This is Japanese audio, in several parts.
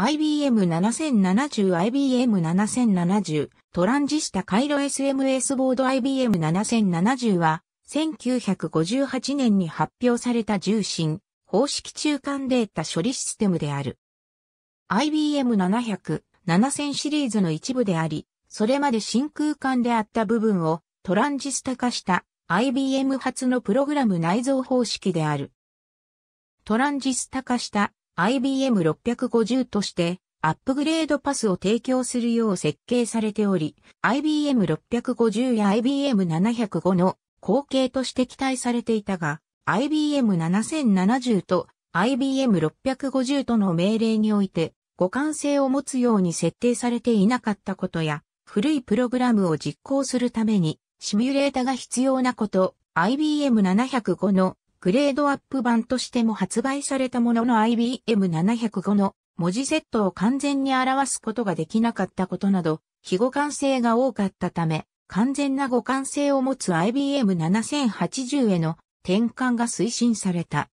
IBM7070、IBM7070、トランジスタ回路 SMS ボード IBM7070 は、1958年に発表された重心、方式中間データ処理システムである。IBM700、7000シリーズの一部であり、それまで真空管であった部分をトランジスタ化した IBM 発のプログラム内蔵方式である。トランジスタ化した IBM650 としてアップグレードパスを提供するよう設計されており、IBM650 や IBM705 の後継として期待されていたが、IBM7070 と IBM650 との命令において、互換性を持つように設定されていなかったことや、古いプログラムを実行するために、シミュレータが必要なこと、IBM705 のグレードアップ版としても発売されたものの IBM705 の文字セットを完全に表すことができなかったことなど、非互換性が多かったため、完全な互換性を持つ IBM7080 への転換が推進された。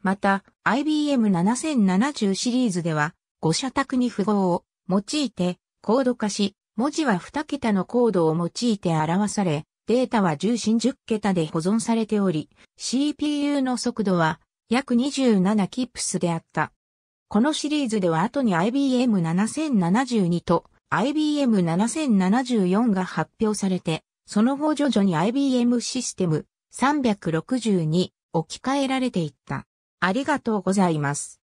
また、IBM7070 シリーズでは、誤社宅に符号を用いて、コード化し、文字は2桁のコードを用いて表され、データは重心10桁で保存されており、CPU の速度は約27キップスであった。このシリーズでは後に IBM7072 と IBM7074 が発表されて、その後徐々に IBM システム360に置き換えられていった。ありがとうございます。